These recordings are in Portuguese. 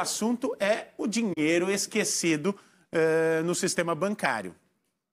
O assunto é o dinheiro esquecido eh, no sistema bancário.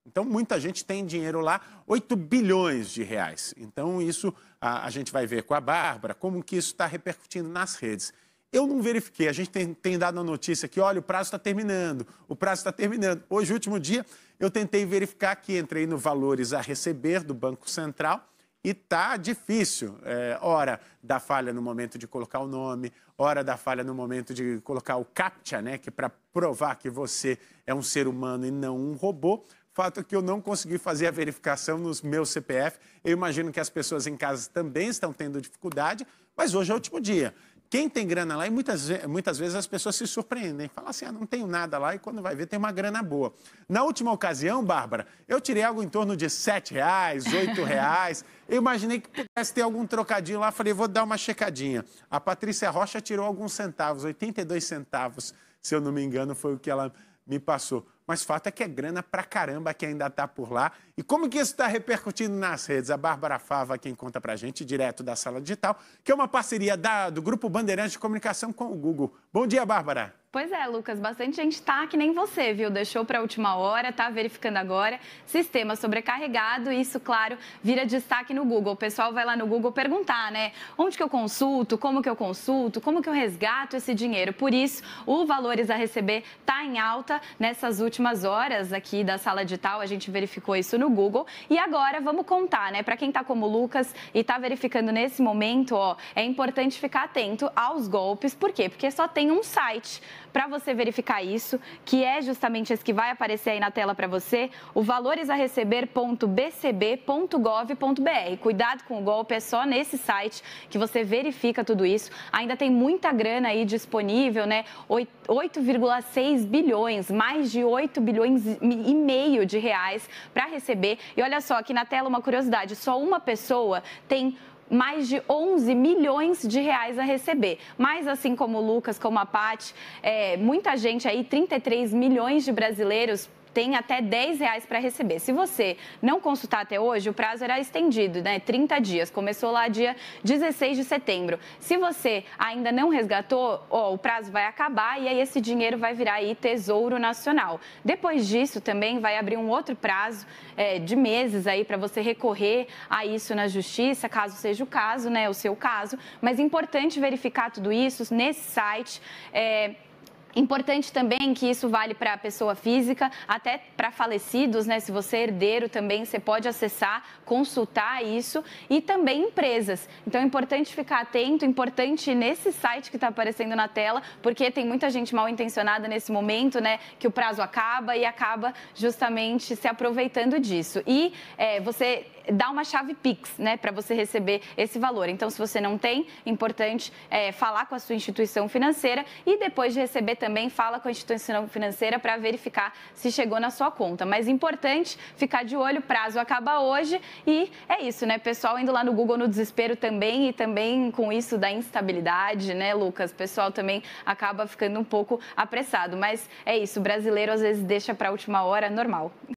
Então, muita gente tem dinheiro lá, 8 bilhões de reais. Então, isso a, a gente vai ver com a Bárbara, como que isso está repercutindo nas redes. Eu não verifiquei, a gente tem, tem dado a notícia que, olha, o prazo está terminando, o prazo está terminando. Hoje, último dia, eu tentei verificar que entrei no valores a receber do Banco Central e tá difícil. É, hora da falha no momento de colocar o nome, hora da falha no momento de colocar o CAPTCHA, né? Que é para provar que você é um ser humano e não um robô. Fato é que eu não consegui fazer a verificação nos meus CPF. Eu imagino que as pessoas em casa também estão tendo dificuldade, mas hoje é o último dia. Quem tem grana lá, e muitas, muitas vezes as pessoas se surpreendem, falam assim, ah, não tenho nada lá, e quando vai ver, tem uma grana boa. Na última ocasião, Bárbara, eu tirei algo em torno de sete reais, oito reais, eu imaginei que pudesse ter algum trocadinho lá, falei, vou dar uma checadinha. A Patrícia Rocha tirou alguns centavos, 82 centavos, se eu não me engano, foi o que ela me passou. Mas fato é que é grana pra caramba que ainda tá por lá. E como que isso está repercutindo nas redes? A Bárbara Fava, quem conta pra gente, direto da Sala Digital, que é uma parceria da, do Grupo Bandeirantes de Comunicação com o Google. Bom dia, Bárbara. Pois é, Lucas, bastante gente tá que nem você, viu? Deixou para a última hora, tá verificando agora. Sistema sobrecarregado, isso, claro, vira destaque no Google. O pessoal vai lá no Google perguntar, né? Onde que eu consulto? Como que eu consulto? Como que eu resgato esse dinheiro? Por isso, o Valores a Receber tá em alta nessas últimas horas aqui da sala digital. A gente verificou isso no Google. E agora vamos contar, né? Para quem tá como o Lucas e tá verificando nesse momento, ó, é importante ficar atento aos golpes. Por quê? Porque só tem um site para você verificar isso, que é justamente esse que vai aparecer aí na tela para você, o valoresareceber.bcb.gov.br. Cuidado com o golpe, é só nesse site que você verifica tudo isso. Ainda tem muita grana aí disponível, né? 8,6 bilhões, mais de 8 bilhões e meio de reais para receber. E olha só, aqui na tela uma curiosidade, só uma pessoa tem mais de 11 milhões de reais a receber. Mas assim como o Lucas, como a Paty, é, muita gente aí, 33 milhões de brasileiros tem até 10 reais para receber. Se você não consultar até hoje, o prazo era estendido, né? 30 dias. Começou lá dia 16 de setembro. Se você ainda não resgatou, ó, o prazo vai acabar e aí esse dinheiro vai virar aí Tesouro Nacional. Depois disso, também vai abrir um outro prazo é, de meses aí para você recorrer a isso na justiça, caso seja o caso, né? O seu caso. Mas é importante verificar tudo isso nesse site. É, Importante também que isso vale para a pessoa física, até para falecidos, né? Se você é herdeiro também, você pode acessar, consultar isso e também empresas. Então é importante ficar atento, importante nesse site que está aparecendo na tela, porque tem muita gente mal intencionada nesse momento, né? Que o prazo acaba e acaba justamente se aproveitando disso. E é, você dá uma chave Pix, né, para você receber esse valor. Então, se você não tem, é importante é, falar com a sua instituição financeira e depois de receber também também fala com a instituição financeira para verificar se chegou na sua conta. Mas importante ficar de olho, o prazo acaba hoje e é isso, né, pessoal? Indo lá no Google no desespero também e também com isso da instabilidade, né, Lucas? O pessoal também acaba ficando um pouco apressado. Mas é isso, o brasileiro às vezes deixa para a última hora, normal.